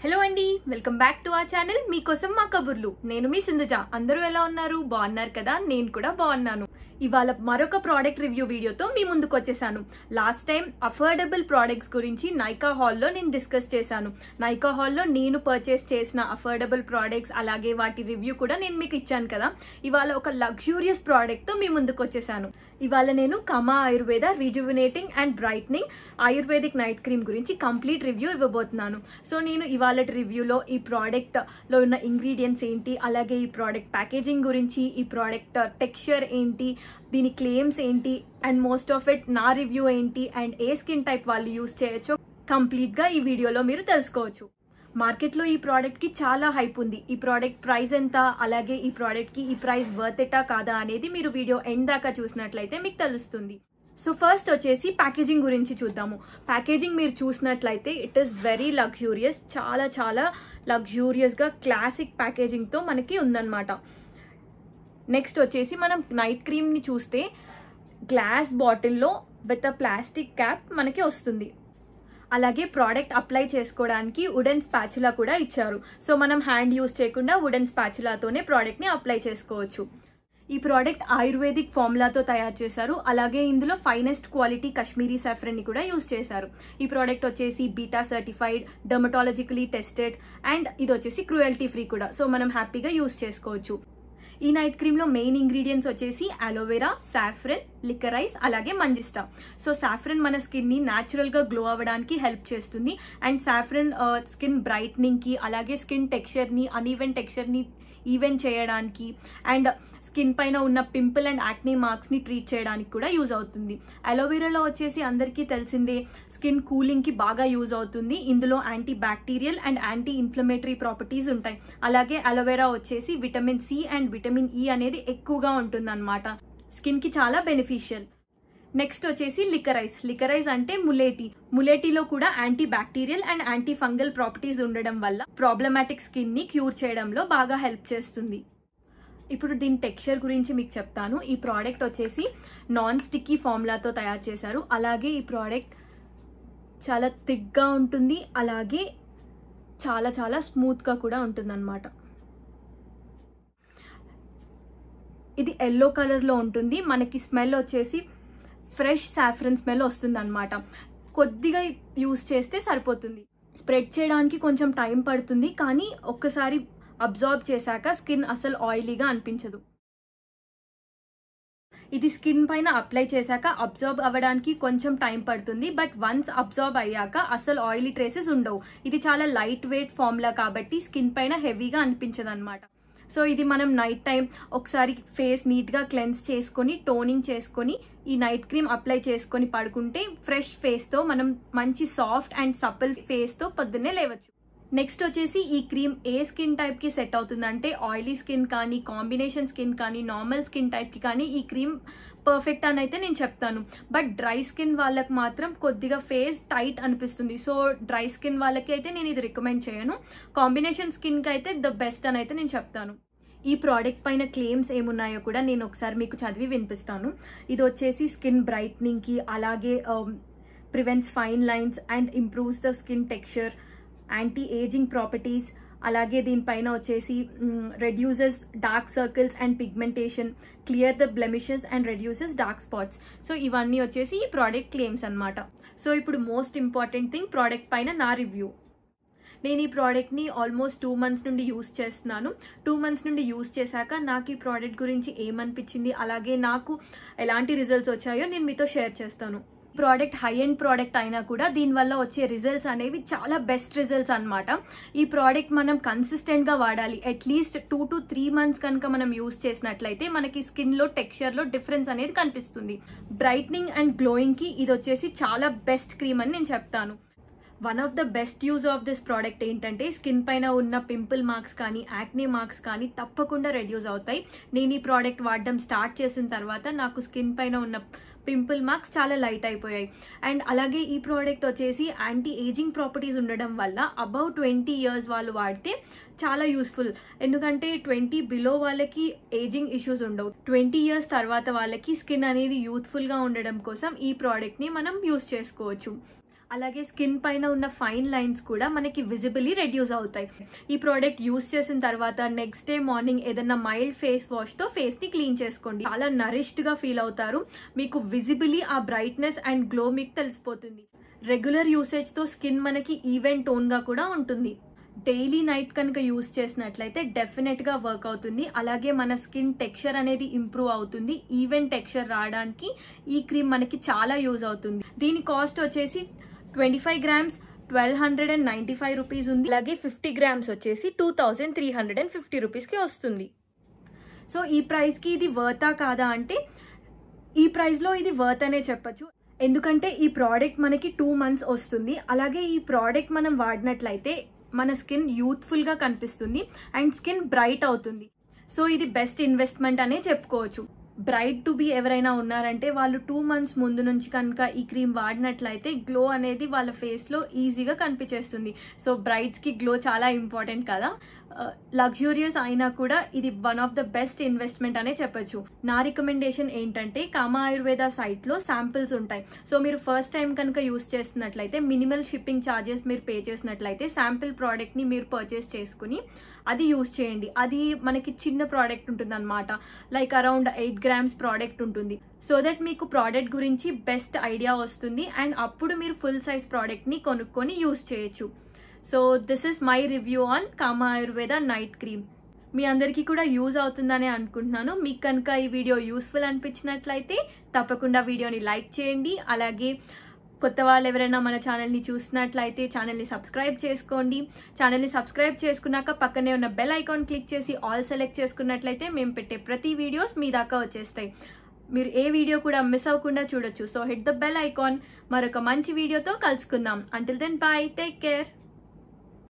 hello అండి welcome back to ఆ channel మీకోసం మా కబుర్లు నేను మీ సింధుజ అందరూ ఎలా ఉన్నారు బాగున్నారు కదా నేను కూడా బాగున్నాను ఇవాళ మరొక ప్రోడక్ట్ రివ్యూ వీడియోతో మీ ముందుకు వచ్చేసాను లాస్ట్ టైం అఫోర్డబుల్ ప్రోడక్ట్స్ గురించి నైకా హాల్లో నేను డిస్కస్ చేశాను నైకా హాల్లో నేను పర్చేస్ చేసిన అఫోర్డబుల్ ప్రోడక్ట్స్ అలాగే వాటి రివ్యూ కూడా నేను మీకు ఇచ్చాను కదా ఇవాళ ఒక లగ్జూరియస్ ప్రోడక్ట్తో మీ ముందుకు వచ్చేసాను ఇవాళ నేను Kama Ayurveda rejuvenating and brightening ayurvedic night cream గురించి కంప్లీట్ రివ్యూ ఇవ్వబోతున్నాను సో నేను ఇవాళ రివ్యూలో ఈ ప్రోడక్ట్లో ఉన్న ఇంగ్రీడియంట్స్ ఏంటి అలాగే ఈ ప్రోడక్ట్ ప్యాకేజింగ్ గురించి ఈ ప్రోడక్ట్ టెక్స్చర్ ఏంటి దీని క్లెయిమ్స్ ఏంటి అండ్ మోస్ట్ ఆఫ్ ఇట్ నా రివ్యూ ఏంటి అండ్ ఏ స్కిన్ టైప్ వాళ్ళు యూస్ చేయొచ్చు కంప్లీట్గా ఈ వీడియోలో మీరు తెలుసుకోవచ్చు మార్కెట్లో ఈ ప్రోడక్ట్కి చాలా హైప్ ఉంది ఈ ప్రోడక్ట్ ప్రైస్ ఎంత అలాగే ఈ ప్రోడక్ట్కి ఈ ప్రైస్ ఎటా కాదా అనేది మీరు వీడియో ఎండ్ దాకా చూసినట్లయితే మీకు తెలుస్తుంది సో ఫస్ట్ వచ్చేసి ప్యాకేజింగ్ గురించి చూద్దాము ప్యాకేజింగ్ మీరు చూసినట్లయితే ఇట్ ఈస్ వెరీ లగ్జూరియస్ చాలా చాలా లగ్జూరియస్గా క్లాసిక్ ప్యాకేజింగ్తో మనకి ఉందన్నమాట నెక్స్ట్ వచ్చేసి మనం నైట్ క్రీమ్ని చూస్తే గ్లాస్ బాటిల్లో విత్ అ ప్లాస్టిక్ క్యాప్ మనకి వస్తుంది అలాగే ప్రోడక్ట్ అప్లై చేసుకోవడానికి వుడెన్ స్పాచులా కూడా ఇచ్చారు సో మనం హ్యాండ్ యూస్ చేయకుండా వుడెన్ స్పాచులాతోనే ప్రోడక్ట్ని అప్లై చేసుకోవచ్చు ఈ ప్రోడక్ట్ ఆయుర్వేదిక్ ఫార్ములాతో తయారు చేశారు అలాగే ఇందులో ఫైనెస్ట్ క్వాలిటీ కశ్మీరీ సాఫ్రన్ని కూడా యూస్ చేశారు ఈ ప్రోడక్ట్ వచ్చేసి PETA certified dermatologically tested and ఇది వచ్చేసి క్రుయల్టీ ఫ్రీ కూడా సో మనం హ్యాపీగా యూస్ చేసుకోవచ్చు ఈ నైట్ క్రీమ్లో మెయిన్ ఇంగ్రీడియంట్స్ వచ్చేసి అలోవెరా సాఫ్రన్ లిక్కరైస్ అలాగే మంజిస్టా సో సాఫ్రిన్ మన స్కిన్ని గా గ్లో అవ్వడానికి హెల్ప్ చేస్తుంది అండ్ సాఫ్రిన్ స్కిన్ కి అలాగే స్కిన్ టెక్స్చర్ని టెక్స్చర్ ని ఈవెన్ చేయడానికి అండ్ స్కిన్ పైన ఉన్న పింపుల్ అండ్ యాక్నీ మార్క్స్ని ట్రీట్ చేయడానికి కూడా యూజ్ అవుతుంది అలోవెరాలో వచ్చేసి అందరికీ తెలిసిందే స్కిన్ కూలింగ్కి బాగా యూజ్ అవుతుంది ఇందులో anti bacterial and anti inflammatory properties ఉంటాయి అలాగే అలోవెరా వచ్చేసి vitamin C and vitamin E అనేది ఎక్కువగా ఉంటుందన్నమాట స్కిన్కి చాలా బెనిఫిషియల్ నెక్స్ట్ వచ్చేసి లికరైజ్ లికరైజ్ అంటే ములేటి ములేటిలో కూడా anti bacterial and anti fungal properties ఉండడం వల్ల ప్రాబ్లమాటిక్ స్కిన్ ని క్యూర్ చేయడంలో బాగా హెల్ప్ చేస్తుంది ఇప్పుడు దీని టెక్స్చర్ గురించి మీకు చెప్తాను ఈ ప్రోడక్ట్ వచ్చేసి నాన్ స్టిక్కీ ఫార్ములాతో తయారు చేశారు అలాగే ఈ ప్రోడక్ట్ చాలా థిక్గా ఉంటుంది అలాగే చాలా చాలా స్మూత్గా కూడా ఉంటుందన్నమాట ఇది ఎల్లో కలర్లో ఉంటుంది మనకి స్మెల్ వచ్చేసి ఫ్రెష్ సాఫ్రన్ స్మెల్ వస్తుంది అనమాట కొద్దిగా యూస్ చేస్తే సరిపోతుంది స్ప్రెడ్ చేయడానికి కొంచెం టైం పడుతుంది కానీ ఒక్కసారి అబ్జార్బ్ చేశాక స్కిన్ అసలు ఆయిలీగా అనిపించదు ఇది స్కిన్ పైన అప్లై చేశాక అబ్జార్బ్ అవ్వడానికి కొంచెం టైం పడుతుంది బట్ వన్స్ అబ్జార్బ్ అయ్యాక అసలు ఆయిలీ ట్రేసెస్ ఉండవు ఇది చాలా లైట్ వెయిట్ ఫార్ములా కాబట్టి స్కిన్ పైన హెవీగా అనిపించదు అనమాట సో ఇది మనం నైట్ టైం ఒకసారి ఫేస్ నీట్గా క్లెన్స్ చేసుకొని టోనింగ్ చేసుకొని ఈ నైట్ క్రీమ్ అప్లై చేసుకొని పడుకుంటే ఫ్రెష్ ఫేస్తో మనం మంచి సాఫ్ట్ అండ్ సపల్ ఫేస్తో పొద్దున్నే లేవచ్చు నెక్స్ట్ వచ్చేసి ఈ క్రీమ్ ఏ స్కిన్ టైప్కి సెట్ అవుతుందంటే ఆయిలీ స్కిన్ కానీ కాంబినేషన్ స్కిన్ కానీ నార్మల్ స్కిన్ టైప్కి కానీ ఈ క్రీమ్ పర్ఫెక్ట్ అని అయితే నేను చెప్తాను బట్ డ్రై స్కిన్ వాళ్ళకి మాత్రం కొద్దిగా ఫేస్ టైట్ అనిపిస్తుంది సో డ్రై స్కిన్ వాళ్ళకి అయితే నేను ఇది రికమెండ్ చేయను కాంబినేషన్ స్కిన్కి అయితే ద బెస్ట్ అని అయితే నేను చెప్తాను ఈ ప్రోడక్ట్ పైన క్లెయిమ్స్ ఏమున్నాయో కూడా నేను ఒకసారి మీకు చదివి వినిపిస్తాను ఇది వచ్చేసి స్కిన్ కి అలాగే prevents fine lines and improves the skin texture anti aging properties అలాగే దీనిపైన వచ్చేసి reduces dark circles and pigmentation clear the blemishes and reduces dark spots so ఇవన్నీ వచ్చేసి ఈ ప్రోడక్ట్ క్లెయిమ్స్ అనమాట సో ఇప్పుడు మోస్ట్ ఇంపార్టెంట్ థింగ్ ప్రోడక్ట్ పైన నా రివ్యూ నేను ఈ ప్రోడక్ట్ని ఆల్మోస్ట్ టూ మంత్స్ నుండి యూస్ చేస్తున్నాను టూ మంత్స్ నుండి యూస్ చేశాక నాకు ఈ ప్రోడక్ట్ గురించి ఏమనిపించింది అలాగే నాకు ఎలాంటి రిజల్ట్స్ వచ్చాయో నేను మీతో షేర్ చేస్తాను ప్రోడక్ట్ హై ఎండ్ ప్రోడక్ట్ అయినా కూడా దీనివల్ల వచ్చే రిజల్ట్స్ అనేవి చాలా బెస్ట్ రిజల్ట్స్ అనమాట ఈ ప్రోడక్ట్ మనం కన్సిస్టెంట్గా వాడాలి at least two to three months కనుక మనం యూస్ చేసినట్లయితే మనకి స్కిన్లో టెక్స్చర్లో డిఫరెన్స్ అనేది కనిపిస్తుంది బ్రైట్నింగ్ అండ్ గ్లోయింగ్కి ఇది వచ్చేసి చాలా బెస్ట్ క్రీమ్ అని నేను చెప్తాను one of the best use of this product ఏంటంటే స్కిన్ పైన ఉన్న పింపుల్ మార్క్స్ కానీ యాక్నే మార్క్స్ కానీ తప్పకుండా రెడ్యూస్ అవుతాయి నేను ఈ ప్రోడక్ట్ వాడడం స్టార్ట్ చేసిన తర్వాత నాకు స్కిన్ పైన ఉన్న పింపుల్ మార్క్స్ చాలా లైట్ అయిపోయాయి అండ్ అలాగే ఈ ప్రోడక్ట్ వచ్చేసి యాంటీ ఏజింగ్ ప్రాపర్టీస్ ఉండడం వల్ల అబౌవ్ ట్వంటీ ఇయర్స్ వాళ్ళు వాడితే చాలా యూస్ఫుల్ ఎందుకంటే ట్వంటీ బిలో వాళ్ళకి ఏజింగ్ ఇష్యూస్ ఉండవు ట్వంటీ ఇయర్స్ తర్వాత వాళ్ళకి స్కిన్ అనేది యూత్ఫుల్గా ఉండడం కోసం ఈ ప్రోడక్ట్ని మనం యూస్ చేసుకోవచ్చు అలాగే స్కిన్ పైన ఉన్న ఫైన్ లైన్స్ కూడా మనకి విజిబిలీ రెడ్యూస్ అవుతాయి ఈ ప్రోడక్ట్ యూస్ చేసిన తర్వాత నెక్స్ట్ డే మార్నింగ్ ఏదైనా మైల్డ్ ఫేస్ వాష్తో ఫేస్ని క్లీన్ చేసుకోండి చాలా నరిష్డ్గా ఫీల్ అవుతారు మీకు విజిబిలీ ఆ బ్రైట్నెస్ అండ్ గ్లో మీకు తెలిసిపోతుంది రెగ్యులర్ యూసేజ్తో స్కిన్ మనకి ఈవెన్ టోన్గా కూడా ఉంటుంది డైలీ నైట్ కనుక యూస్ చేసినట్లయితే డెఫినెట్గా వర్క్ అవుతుంది అలాగే మన స్కిన్ టెక్స్చర్ అనేది ఇంప్రూవ్ అవుతుంది ఈవెన్ టెక్స్చర్ రావడానికి ఈ క్రీమ్ మనకి చాలా యూజ్ అవుతుంది దీని కాస్ట్ వచ్చేసి twenty five grams twelve hundred and ninety five rupees ఉంది అలాగే ఫిఫ్టీ గ్రామ్స్ వచ్చేసి two thousand three hundred and fifty రూపీస్కి వస్తుంది సో ఈ ప్రైస్కి ఇది వర్తా కాదా అంటే ఈ ప్రైస్లో ఇది వర్త్ అనే చెప్పచ్చు ఎందుకంటే ఈ ప్రోడక్ట్ మనకి టూ మంత్స్ వస్తుంది అలాగే ఈ ప్రోడక్ట్ మనం వాడినట్లయితే మన స్కిన్ యూత్ఫుల్గా కనిపిస్తుంది అండ్ స్కిన్ బ్రైట్ అవుతుంది సో ఇది బెస్ట్ ఇన్వెస్ట్మెంట్ అనే చెప్పుకోవచ్చు బ్రైట్ టు బీ ఎవరైనా ఉన్నారంటే వాళ్ళు టూ మంత్స్ ముందు నుంచి కనుక ఈ క్రీమ్ వాడినట్లయితే గ్లో అనేది వాళ్ళ ఫేస్లో ఈజీగా కనిపించేస్తుంది సో బ్రైట్స్కి గ్లో చాలా ఇంపార్టెంట్ కదా లగ్జూరియస్ అయినా కూడా ఇది one of the best investment అనే చెప్పొచ్చు నా రికమెండేషన్ ఏంటంటే కామ ఆయుర్వేద సైట్లో శాంపిల్స్ ఉంటాయి సో మీరు ఫస్ట్ టైం కనుక యూస్ చేస్తున్నట్లయితే మినిమల్ షిప్పింగ్ చార్జెస్ మీరు పే చేసినట్లయితే శాంపిల్ ప్రోడక్ట్ని మీరు పర్చేస్ చేసుకుని అది యూస్ చేయండి అది మనకి చిన్న ప్రోడక్ట్ ఉంటుంది అనమాట like around eight grams product ఉంటుంది సో దట్ మీకు ప్రోడక్ట్ గురించి బెస్ట్ ఐడియా వస్తుంది అండ్ అప్పుడు మీరు ఫుల్ సైజ్ ప్రోడక్ట్ని కొనుక్కొని యూస్ చేయొచ్చు so this is my review on Kama Ayurveda night cream మీ అందరికీ కూడా యూజ్ అవుతుందని అనుకుంటున్నాను మీకు కనుక ఈ వీడియో యూస్ఫుల్ అనిపించినట్లయితే తప్పకుండా వీడియోని లైక్ చేయండి అలాగే కొత్త వాళ్ళు ఎవరైనా మన ఛానల్ని చూసినట్లయితే ఛానల్ని సబ్స్క్రైబ్ చేసుకోండి ఛానల్ని సబ్స్క్రైబ్ చేసుకున్నాక పక్కనే ఉన్న బెల్ ఐకాన్ క్లిక్ చేసి ఆల్ సెలెక్ట్ చేసుకున్నట్లయితే మేము పెట్టే ప్రతి వీడియోస్ మీ దాకా వచ్చేస్తాయి మీరు ఏ వీడియో కూడా మిస్ అవ్వకుండా చూడొచ్చు so hit the bell icon మరొక మంచి వీడియోతో కలుసుకుందాం until then bye take care